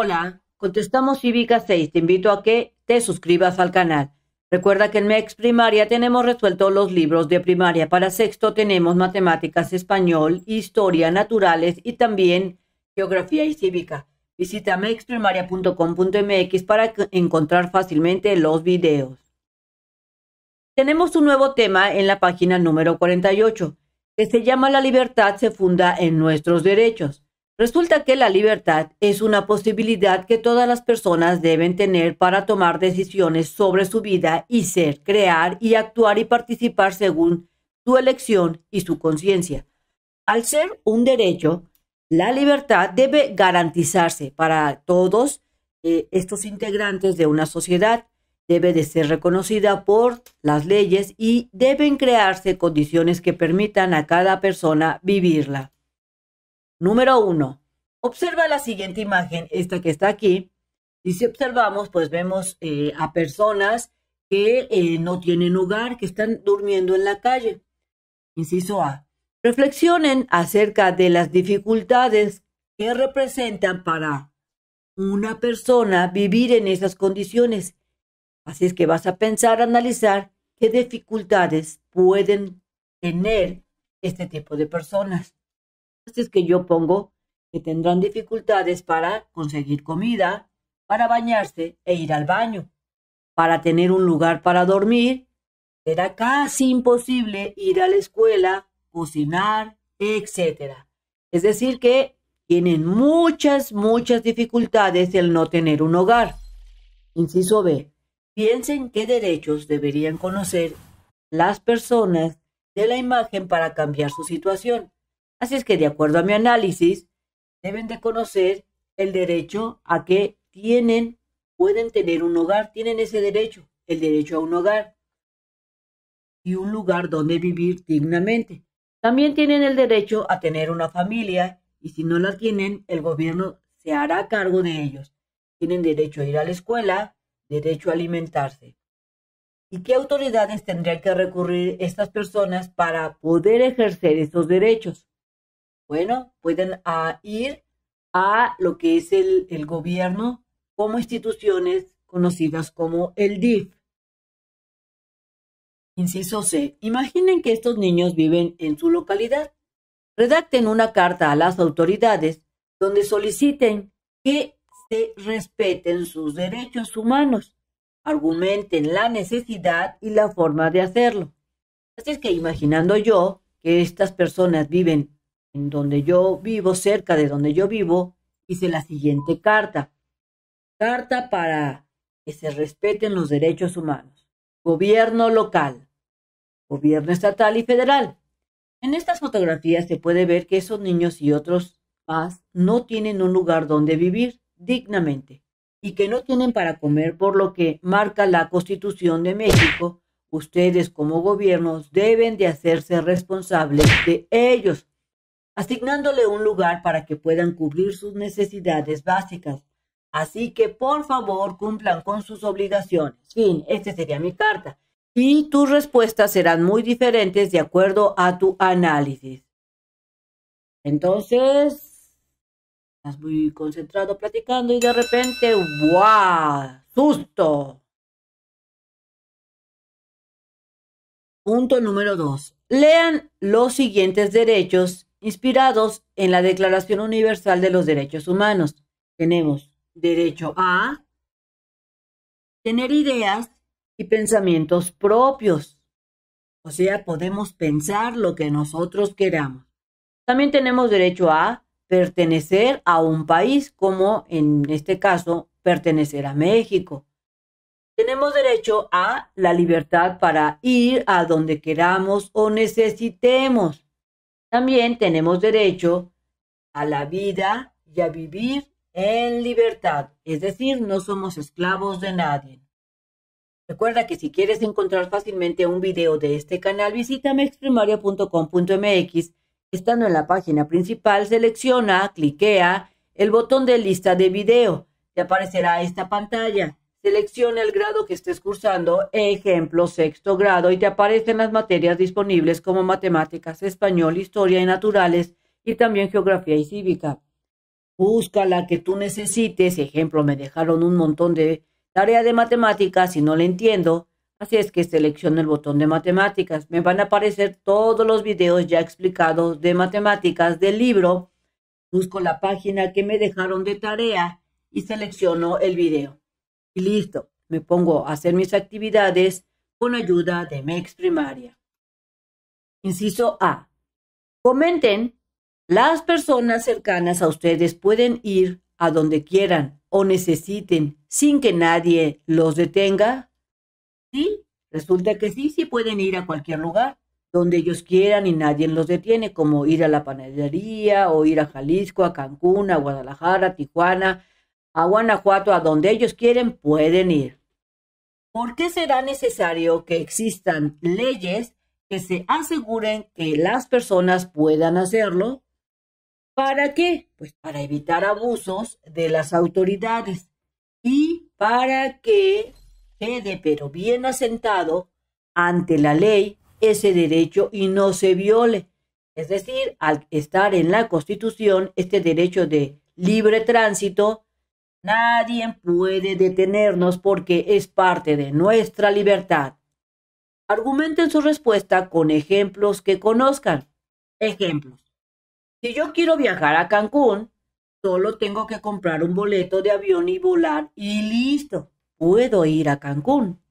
Hola, contestamos Cívica 6. Te invito a que te suscribas al canal. Recuerda que en MEX Primaria tenemos resueltos los libros de primaria. Para sexto tenemos matemáticas, español, historia, naturales y también geografía y cívica. Visita mexprimaria.com.mx para encontrar fácilmente los videos. Tenemos un nuevo tema en la página número 48, que se llama La libertad se funda en nuestros derechos. Resulta que la libertad es una posibilidad que todas las personas deben tener para tomar decisiones sobre su vida y ser, crear y actuar y participar según su elección y su conciencia. Al ser un derecho, la libertad debe garantizarse para todos eh, estos integrantes de una sociedad. Debe de ser reconocida por las leyes y deben crearse condiciones que permitan a cada persona vivirla. Número uno, observa la siguiente imagen, esta que está aquí. Y si observamos, pues vemos eh, a personas que eh, no tienen hogar, que están durmiendo en la calle. Inciso A. Reflexionen acerca de las dificultades que representan para una persona vivir en esas condiciones. Así es que vas a pensar, analizar qué dificultades pueden tener este tipo de personas que yo pongo que tendrán dificultades para conseguir comida, para bañarse e ir al baño, para tener un lugar para dormir. Será casi imposible ir a la escuela, cocinar, etc. Es decir, que tienen muchas, muchas dificultades el no tener un hogar. Inciso B. Piensen qué derechos deberían conocer las personas de la imagen para cambiar su situación. Así es que, de acuerdo a mi análisis, deben de conocer el derecho a que tienen, pueden tener un hogar, tienen ese derecho, el derecho a un hogar y un lugar donde vivir dignamente. También tienen el derecho a tener una familia y si no la tienen, el gobierno se hará cargo de ellos. Tienen derecho a ir a la escuela, derecho a alimentarse. ¿Y qué autoridades tendrían que recurrir estas personas para poder ejercer estos derechos? Bueno, pueden ah, ir a lo que es el, el gobierno como instituciones conocidas como el DIF. Inciso C. Imaginen que estos niños viven en su localidad. Redacten una carta a las autoridades donde soliciten que se respeten sus derechos humanos. Argumenten la necesidad y la forma de hacerlo. Así es que imaginando yo que estas personas viven en donde yo vivo, cerca de donde yo vivo, hice la siguiente carta. Carta para que se respeten los derechos humanos. Gobierno local, gobierno estatal y federal. En estas fotografías se puede ver que esos niños y otros más no tienen un lugar donde vivir dignamente y que no tienen para comer, por lo que marca la Constitución de México, ustedes como gobiernos deben de hacerse responsables de ellos asignándole un lugar para que puedan cubrir sus necesidades básicas. Así que por favor cumplan con sus obligaciones. Fin, esta sería mi carta. Y tus respuestas serán muy diferentes de acuerdo a tu análisis. Entonces, estás muy concentrado platicando y de repente, ¡guau! ¡Susto! Punto número dos. Lean los siguientes derechos inspirados en la Declaración Universal de los Derechos Humanos. Tenemos derecho a tener ideas y pensamientos propios. O sea, podemos pensar lo que nosotros queramos. También tenemos derecho a pertenecer a un país, como en este caso, pertenecer a México. Tenemos derecho a la libertad para ir a donde queramos o necesitemos. También tenemos derecho a la vida y a vivir en libertad, es decir, no somos esclavos de nadie. Recuerda que si quieres encontrar fácilmente un video de este canal, visítame mx. Estando en la página principal, selecciona, cliquea el botón de lista de video. Te aparecerá esta pantalla. Selecciona el grado que estés cursando, ejemplo, sexto grado, y te aparecen las materias disponibles como matemáticas, español, historia y naturales, y también geografía y cívica. Busca la que tú necesites, ejemplo, me dejaron un montón de tarea de matemáticas y no la entiendo, así es que selecciono el botón de matemáticas. Me van a aparecer todos los videos ya explicados de matemáticas del libro. Busco la página que me dejaron de tarea y selecciono el video y listo, me pongo a hacer mis actividades con ayuda de mi primaria. Inciso A. Comenten, las personas cercanas a ustedes pueden ir a donde quieran o necesiten sin que nadie los detenga. Sí, resulta que sí, sí pueden ir a cualquier lugar donde ellos quieran y nadie los detiene, como ir a la panadería o ir a Jalisco, a Cancún, a Guadalajara, a Tijuana, a Guanajuato, a donde ellos quieren, pueden ir. ¿Por qué será necesario que existan leyes que se aseguren que las personas puedan hacerlo? ¿Para qué? Pues para evitar abusos de las autoridades y para que quede pero bien asentado ante la ley ese derecho y no se viole. Es decir, al estar en la Constitución este derecho de libre tránsito, Nadie puede detenernos porque es parte de nuestra libertad. Argumenten su respuesta con ejemplos que conozcan. Ejemplos. Si yo quiero viajar a Cancún, solo tengo que comprar un boleto de avión y volar y listo, puedo ir a Cancún.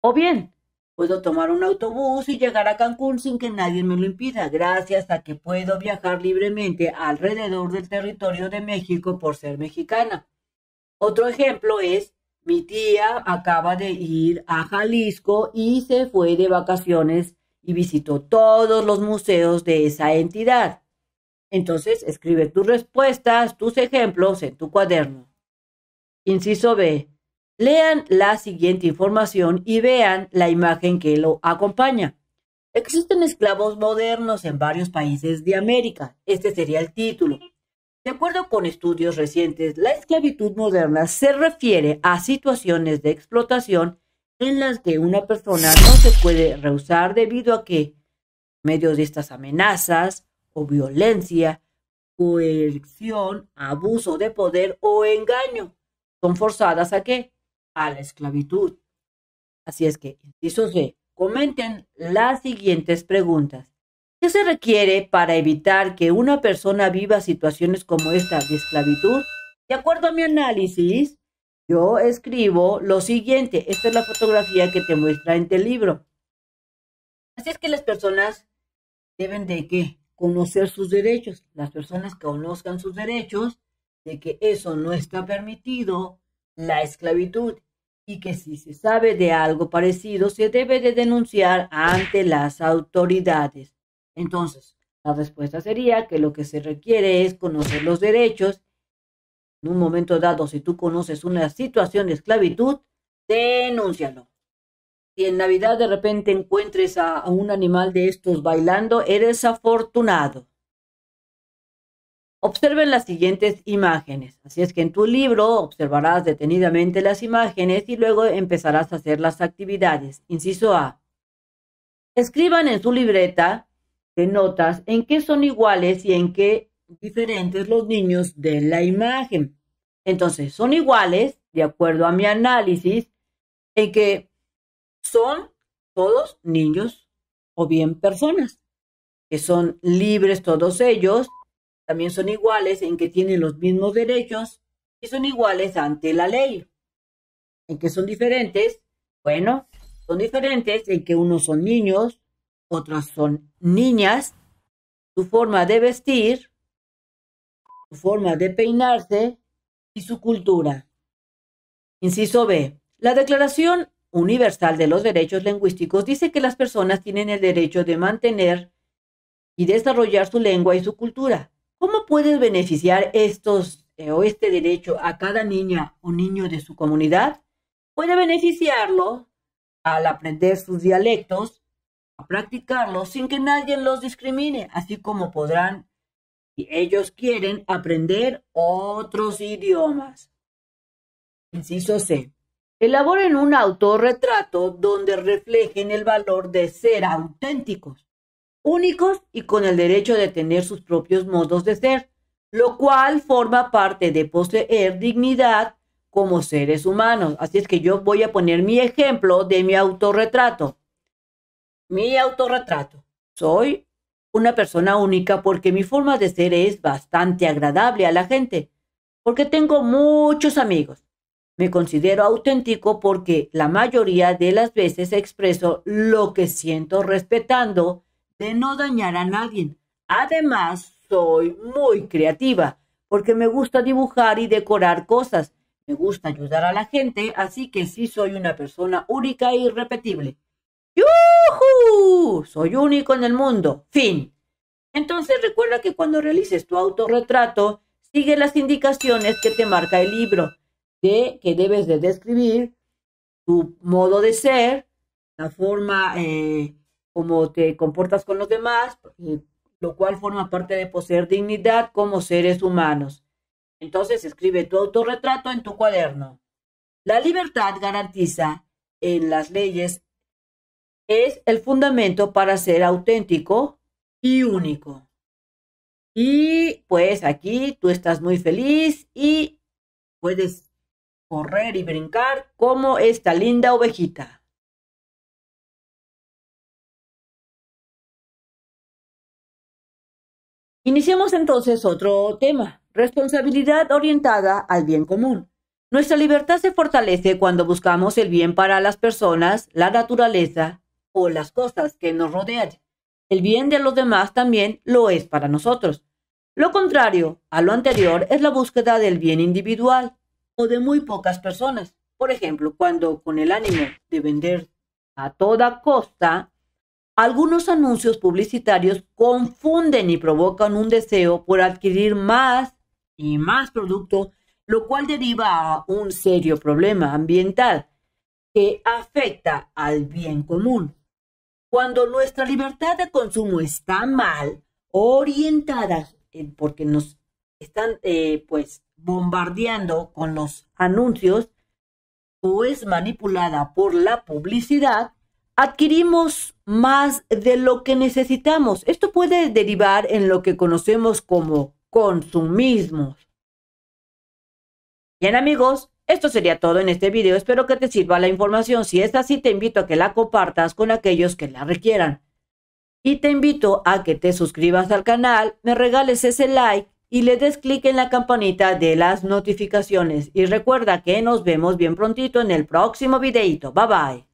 O bien, puedo tomar un autobús y llegar a Cancún sin que nadie me lo impida, gracias a que puedo viajar libremente alrededor del territorio de México por ser mexicana. Otro ejemplo es, mi tía acaba de ir a Jalisco y se fue de vacaciones y visitó todos los museos de esa entidad. Entonces, escribe tus respuestas, tus ejemplos en tu cuaderno. Inciso B. Lean la siguiente información y vean la imagen que lo acompaña. Existen esclavos modernos en varios países de América. Este sería el título. De acuerdo con estudios recientes, la esclavitud moderna se refiere a situaciones de explotación en las que una persona no se puede rehusar debido a que, medios medio de estas amenazas o violencia, coerción, abuso de poder o engaño, son forzadas a qué? A la esclavitud. Así es que, inciso C, comenten las siguientes preguntas. ¿Qué se requiere para evitar que una persona viva situaciones como esta de esclavitud? De acuerdo a mi análisis, yo escribo lo siguiente. Esta es la fotografía que te muestra en el libro. Así es que las personas deben de Conocer sus derechos. Las personas que conozcan sus derechos, de que eso no está permitido, la esclavitud, y que si se sabe de algo parecido, se debe de denunciar ante las autoridades. Entonces, la respuesta sería que lo que se requiere es conocer los derechos. En un momento dado, si tú conoces una situación de esclavitud, denúncialo. Si en Navidad de repente encuentres a, a un animal de estos bailando, eres afortunado. Observen las siguientes imágenes. Así es que en tu libro observarás detenidamente las imágenes y luego empezarás a hacer las actividades. Inciso A. Escriban en su libreta notas en qué son iguales y en qué diferentes los niños de la imagen. Entonces, son iguales, de acuerdo a mi análisis, en que son todos niños o bien personas, que son libres todos ellos, también son iguales en que tienen los mismos derechos y son iguales ante la ley. En qué son diferentes, bueno, son diferentes en que unos son niños, otras son niñas, su forma de vestir, su forma de peinarse y su cultura. Inciso B. La Declaración Universal de los Derechos Lingüísticos dice que las personas tienen el derecho de mantener y desarrollar su lengua y su cultura. ¿Cómo puedes beneficiar estos eh, o este derecho a cada niña o niño de su comunidad? Puede beneficiarlo al aprender sus dialectos, a practicarlo sin que nadie los discrimine, así como podrán, si ellos quieren, aprender otros idiomas. Inciso C. Elaboren un autorretrato donde reflejen el valor de ser auténticos, únicos y con el derecho de tener sus propios modos de ser, lo cual forma parte de poseer dignidad como seres humanos. Así es que yo voy a poner mi ejemplo de mi autorretrato mi autorretrato. Soy una persona única porque mi forma de ser es bastante agradable a la gente, porque tengo muchos amigos. Me considero auténtico porque la mayoría de las veces expreso lo que siento respetando de no dañar a nadie. Además, soy muy creativa porque me gusta dibujar y decorar cosas. Me gusta ayudar a la gente, así que sí soy una persona única e irrepetible. ¡Yuhu! Soy único en el mundo. Fin. Entonces recuerda que cuando realices tu autorretrato, sigue las indicaciones que te marca el libro, de que debes de describir tu modo de ser, la forma eh, como te comportas con los demás, lo cual forma parte de poseer dignidad como seres humanos. Entonces escribe tu autorretrato en tu cuaderno. La libertad garantiza en las leyes es el fundamento para ser auténtico y único. Y pues aquí tú estás muy feliz y puedes correr y brincar como esta linda ovejita. Iniciemos entonces otro tema, responsabilidad orientada al bien común. Nuestra libertad se fortalece cuando buscamos el bien para las personas, la naturaleza o las cosas que nos rodean. El bien de los demás también lo es para nosotros. Lo contrario a lo anterior es la búsqueda del bien individual o de muy pocas personas. Por ejemplo, cuando con el ánimo de vender a toda costa, algunos anuncios publicitarios confunden y provocan un deseo por adquirir más y más producto, lo cual deriva a un serio problema ambiental que afecta al bien común. Cuando nuestra libertad de consumo está mal orientada, porque nos están eh, pues bombardeando con los anuncios o es manipulada por la publicidad, adquirimos más de lo que necesitamos. Esto puede derivar en lo que conocemos como consumismo. Bien amigos, esto sería todo en este video, espero que te sirva la información, si es así te invito a que la compartas con aquellos que la requieran. Y te invito a que te suscribas al canal, me regales ese like y le des clic en la campanita de las notificaciones. Y recuerda que nos vemos bien prontito en el próximo videito. Bye bye.